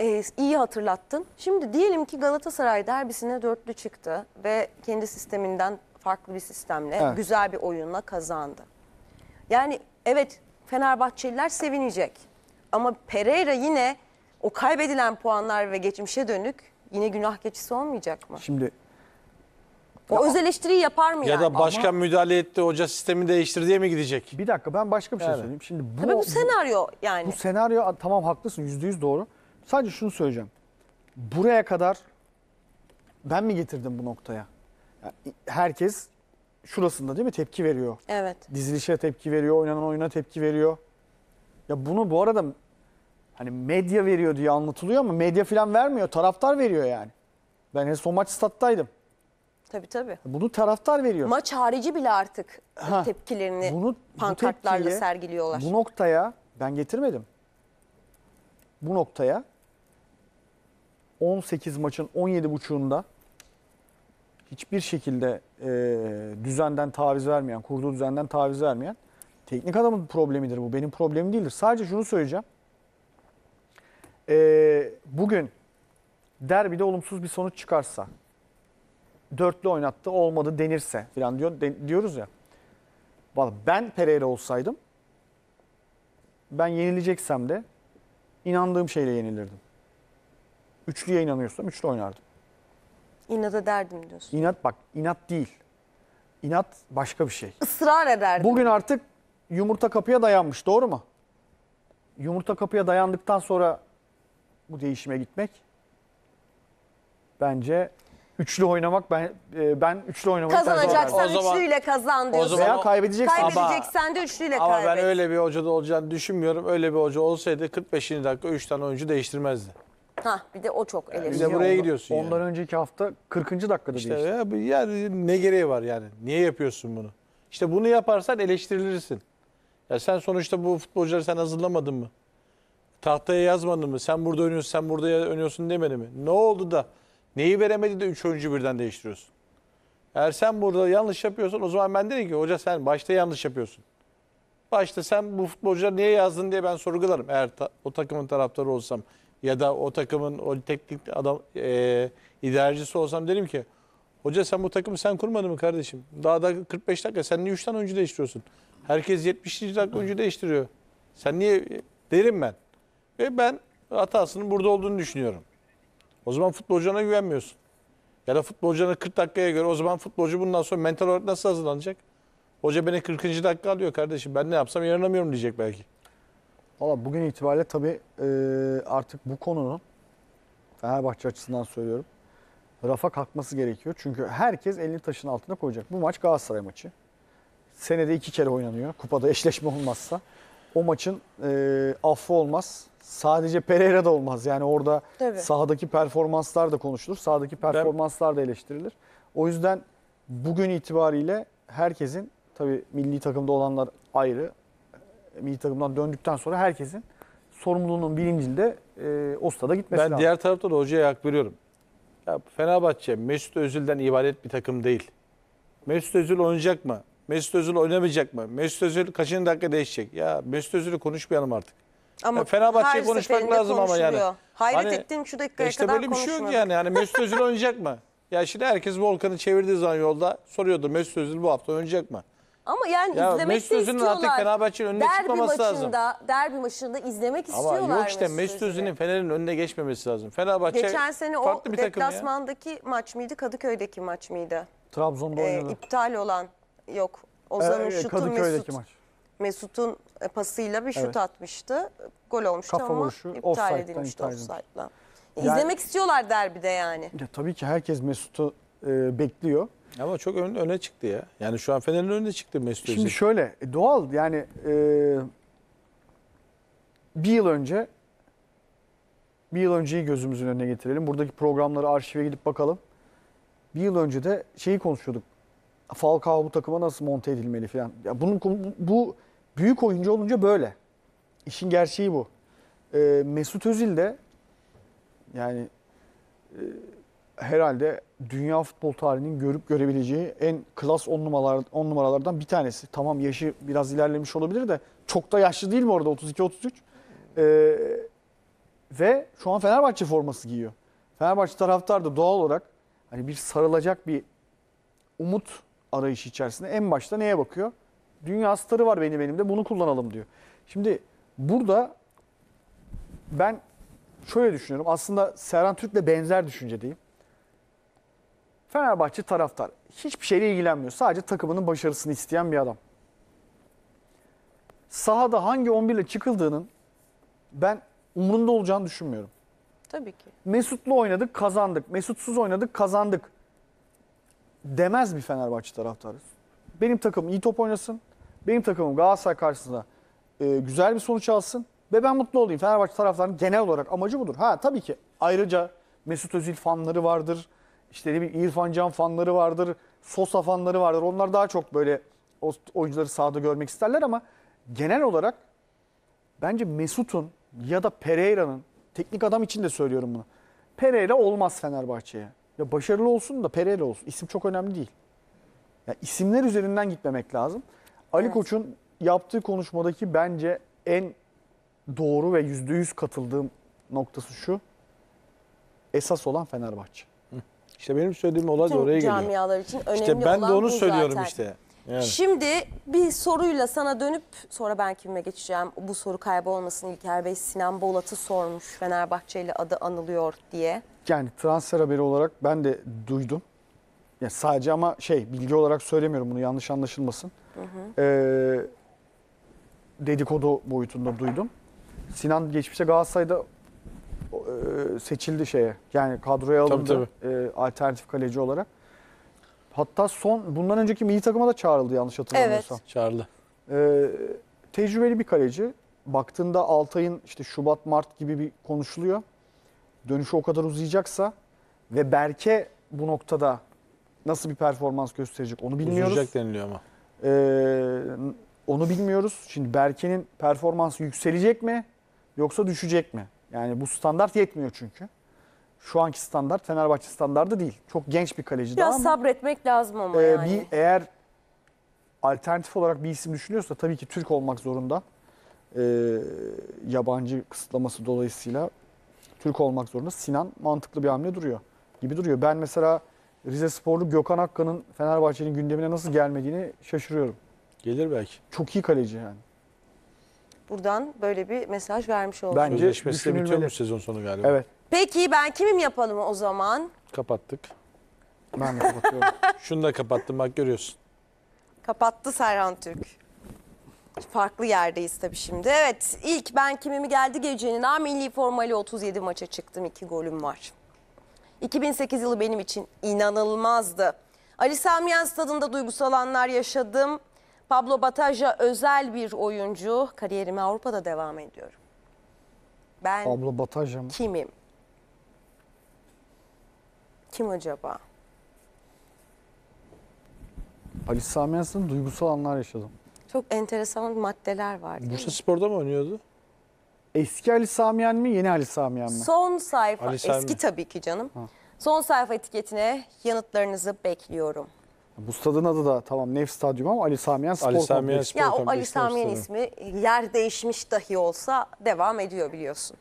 e, iyi hatırlattın. Şimdi diyelim ki Galatasaray derbisine dörtlü çıktı ve kendi sisteminden farklı bir sistemle evet. güzel bir oyunla kazandı. Yani evet Fenerbahçeliler sevinecek ama Pereira yine o kaybedilen puanlar ve geçmişe dönük yine günah keçisi olmayacak mı? Şimdi o öz eleştiriyi yapar mı ya yani? Ya da başkan Ama... müdahale etti, hoca sistemi değiştir diye mi gidecek? Bir dakika ben başka bir şey evet. söyleyeyim. Şimdi bu, Tabii bu senaryo yani. Bu senaryo tamam haklısın yüzde yüz doğru. Sadece şunu söyleyeceğim. Buraya kadar ben mi getirdim bu noktaya? herkes şurasında değil mi tepki veriyor. Evet. Dizilişe tepki veriyor, oynanan oyuna tepki veriyor. Ya bunu bu arada hani medya veriyor diye anlatılıyor ama medya falan vermiyor. Taraftar veriyor yani. Ben en son maç stat'taydım. Tabii tabii. Bunu taraftar veriyor. Maç harici bile artık ha, tepkilerini bunu, pankartlarla bu tepkiyi, sergiliyorlar. Bu noktaya ben getirmedim. Bu noktaya 18 maçın 17.5'unda hiçbir şekilde e, düzenden taviz vermeyen, kurduğu düzenden taviz vermeyen teknik adamın problemidir bu. Benim problemim değildir. Sadece şunu söyleyeceğim. E, bugün derbide olumsuz bir sonuç çıkarsa, dörtlü oynattı olmadı denirse falan diyor, de, diyoruz ya. Vallahi ben Pereira olsaydım, ben yenileceksem de inandığım şeyle yenilirdim. Üçlüye inanıyorsam üçlü oynardım. İnat ederdim diyorsun. İnat bak inat değil. İnat başka bir şey. Israr ederdim. Bugün artık yumurta kapıya dayanmış doğru mu? Yumurta kapıya dayandıktan sonra bu değişime gitmek bence üçlü oynamak ben e, ben üçlü oynamak kazanacaksan o zaman, üçlüyle kazan diyorsun. O zaman veya kaybedeceksen kaybedeceksen de üçlüyle ama kaybet. Ama ben öyle bir hoca da olacağını düşünmüyorum. Öyle bir hoca olsaydı 45. dakika 3 tane oyuncu değiştirmezdi. Ha bir de o çok eleştiri. Bir de buraya gidiyorsun yani. Ondan önceki hafta 40. dakikada İşte değişti. ya, yani ne gereği var yani? Niye yapıyorsun bunu? İşte bunu yaparsan eleştirilirsin. Ya sen sonuçta bu futbolcuları sen hazırlamadın mı? Tahtaya yazmadın mı? Sen burada oynuyorsun, sen burada oynuyorsun demedi mi? Ne oldu da? Neyi veremedi de 3 oyuncu birden değiştiriyorsun? Eğer sen burada yanlış yapıyorsan o zaman ben derim ki hoca sen başta yanlış yapıyorsun. Başta sen bu futbolcuları niye yazdın diye ben sorgularım eğer ta, o takımın taraftarı olsam ya da o takımın o teknik adam e, idarecisi olsam derim ki hoca sen bu takımı sen kurmadın mı kardeşim? Daha da 45 dakika sen niye 3 tane oyuncu değiştiriyorsun? Herkes 70 dakika oyuncu değiştiriyor. Sen niye derim ben. Ve ben hatasının burada olduğunu düşünüyorum. O zaman futbolcuna güvenmiyorsun. Ya da futbolcuna 40 dakikaya göre o zaman futbolcu bundan sonra mental olarak nasıl hazırlanacak? Hoca beni 40. dakika alıyor kardeşim ben ne yapsam yaranamıyorum diyecek belki. Valla bugün itibariyle tabii e, artık bu konunun Fenerbahçe açısından söylüyorum. Rafa kalkması gerekiyor. Çünkü herkes elini taşın altına koyacak. Bu maç Galatasaray maçı. Senede iki kere oynanıyor. Kupada eşleşme olmazsa. O maçın e, affı olmaz. Sadece Pereira da olmaz. Yani orada Tabii. sahadaki performanslar da konuşulur. Sahadaki performanslar da eleştirilir. O yüzden bugün itibariyle herkesin tabi milli takımda olanlar ayrı milli takımdan döndükten sonra herkesin sorumluluğunun bilincinde e, o gitmesi ben lazım. Ben diğer tarafta da hocaya hak veriyorum. Ya Fenerbahçe Mesut Özil'den ibaret bir takım değil. Mesut Özil oynayacak mı? Mesut Özil oynamayacak mı? Mesut Özil kaçıncı dakika değişecek? Ya Mesut Özil'i konuşmayalım artık. Ama ya Fenerbahçe'yi konuşmak lazım ama yani. Hayret hani, ettiğim şu dakikaya işte kadar böyle bir şey yok yani. yani Mesut Özil oynayacak mı? Ya şimdi herkes Volkan'ı çevirdiği zaman yolda soruyordu Mesut Özil bu hafta oynayacak mı? Ama yani ya izlemek Mesut de Özil'in artık Fenerbahçe'nin önüne derbi çıkmaması lazım. maçında, Derbi maçında izlemek Ama istiyorlar. yok işte Mesut Özil'in Fener'in önüne geçmemesi lazım. Fenerbahçe Geçen sene o farklı deplasmandaki maç mıydı? Kadıköy'deki maç mıydı? Trabzon'da Ee, oynadı. iptal olan yok. Ozan'ın Ee, e, şutu Kadıköy'deki Mesut. maç. Mesut'un e, pasıyla bir şut Evet. atmıştı. Gol olmuştu Kafa ama vuruşu iptal offside'dan edilmişti iptal edilmiş. Yani- İzlemek istiyorlar derbide yani. Ya, tabii ki herkes Mesut'u e, bekliyor. Ama çok ön, öne çıktı ya. Yani şu an Fener'in önüne çıktı Mesut Özil. Şimdi şöyle doğal yani e, bir yıl önce bir yıl önceyi gözümüzün önüne getirelim. Buradaki programları arşive gidip bakalım. Bir yıl önce de şeyi konuşuyorduk. Falcao bu takıma nasıl monte edilmeli falan. Ya bunun bu büyük oyuncu olunca böyle. İşin gerçeği bu. E, Mesut Özil de yani e, herhalde dünya futbol tarihinin görüp görebileceği en klas 10 numaralar, on numaralardan bir tanesi. Tamam yaşı biraz ilerlemiş olabilir de çok da yaşlı değil mi orada 32-33? Ee, ve şu an Fenerbahçe forması giyiyor. Fenerbahçe taraftar da doğal olarak hani bir sarılacak bir umut arayışı içerisinde en başta neye bakıyor? Dünya starı var benim elimde bunu kullanalım diyor. Şimdi burada ben şöyle düşünüyorum. Aslında Serhan Türk'le benzer düşünce diyeyim. Fenerbahçe taraftar hiçbir şeyle ilgilenmiyor. Sadece takımının başarısını isteyen bir adam. Sahada hangi 11 ile çıkıldığının ben umurunda olacağını düşünmüyorum. Tabii ki. Mesut'la oynadık kazandık. Mesutsuz oynadık kazandık. Demez bir Fenerbahçe taraftarı. Benim takım iyi top oynasın. Benim takımım Galatasaray karşısında e, güzel bir sonuç alsın. Ve ben mutlu olayım. Fenerbahçe taraftarının genel olarak amacı budur. Ha tabii ki ayrıca Mesut Özil fanları vardır işte ne bileyim İrfan Can fanları vardır, Sosa fanları vardır. Onlar daha çok böyle oyuncuları sahada görmek isterler ama genel olarak bence Mesut'un ya da Pereira'nın teknik adam için de söylüyorum bunu. Pereira olmaz Fenerbahçe'ye. Ya başarılı olsun da Pereira olsun. İsim çok önemli değil. Ya isimler üzerinden gitmemek lazım. Ali evet. Koç'un yaptığı konuşmadaki bence en doğru ve %100 katıldığım noktası şu. Esas olan Fenerbahçe. İşte benim söylediğim olay da oraya geliyor. camialar için önemli İşte ben olan de onu bu söylüyorum zaten. işte. Yani. Şimdi bir soruyla sana dönüp sonra ben kimime geçeceğim. Bu soru kaybolmasın İlker Bey Sinan Bolat'ı sormuş Fenerbahçe ile adı anılıyor diye. Yani transfer haberi olarak ben de duydum. Yani sadece ama şey bilgi olarak söylemiyorum bunu yanlış anlaşılmasın. Hı hı. Ee, dedikodu boyutunda duydum. Sinan geçmişte Galatasaray'da e, seçildi şeye. Yani kadroya alındı tabii, tabii. E, alternatif kaleci olarak. Hatta son bundan önceki milli takıma da çağrıldı yanlış hatırlamıyorsam. Evet. Çağrıldı. E, tecrübeli bir kaleci. Baktığında Altay'ın işte Şubat Mart gibi bir konuşuluyor. Dönüşü o kadar uzayacaksa ve Berke bu noktada nasıl bir performans gösterecek onu bilmiyoruz. Uzayacak deniliyor ama. Ee, onu bilmiyoruz. Şimdi Berke'nin performansı yükselecek mi yoksa düşecek mi? Yani bu standart yetmiyor çünkü. Şu anki standart Fenerbahçe standardı değil. Çok genç bir kaleci Biraz daha ama. sabretmek lazım ama e, yani. Bir, eğer alternatif olarak bir isim düşünüyorsa tabii ki Türk olmak zorunda. E, yabancı kısıtlaması dolayısıyla Türk olmak zorunda. Sinan mantıklı bir hamle duruyor. Gibi duruyor. Ben mesela Rize Sporlu Gökhan Akka'nın Fenerbahçe'nin gündemine nasıl gelmediğini şaşırıyorum. Gelir belki. Çok iyi kaleci yani. Buradan böyle bir mesaj vermiş olduk. Bence Sözleşmesi de bitiyormuş sezon sonu galiba. Evet. Peki ben kimim yapalım o zaman? Kapattık. Ben de kapatıyorum. Şunu da kapattım bak görüyorsun. Kapattı Serhan Türk. Farklı yerdeyiz tabii şimdi. Evet ilk ben kimimi geldi gecenin A milli formayla 37 maça çıktım. 2 golüm var. 2008 yılı benim için inanılmazdı. Ali Samiyen stadında duygusal anlar yaşadım. Pablo Bataja özel bir oyuncu. Kariyerime Avrupa'da devam ediyorum. Ben Pablo Bataja mı? kimim? Kim acaba? Ali Sami Yensen'in duygusal anlar yaşadım. Çok enteresan maddeler vardı. Bursa Spor'da mı oynuyordu? Eski Ali Samiyen mi yeni Ali Samiyen mi? Son sayfa, Ali eski tabii ki canım. Son sayfa etiketine yanıtlarınızı bekliyorum. Bu stadın adı da tamam Nef Stadyumu ama Ali Samiyen Spor Ali Samiyen Kompleksi. Spor Ya o Ali Samiyen ismi yer değişmiş dahi olsa devam ediyor biliyorsun.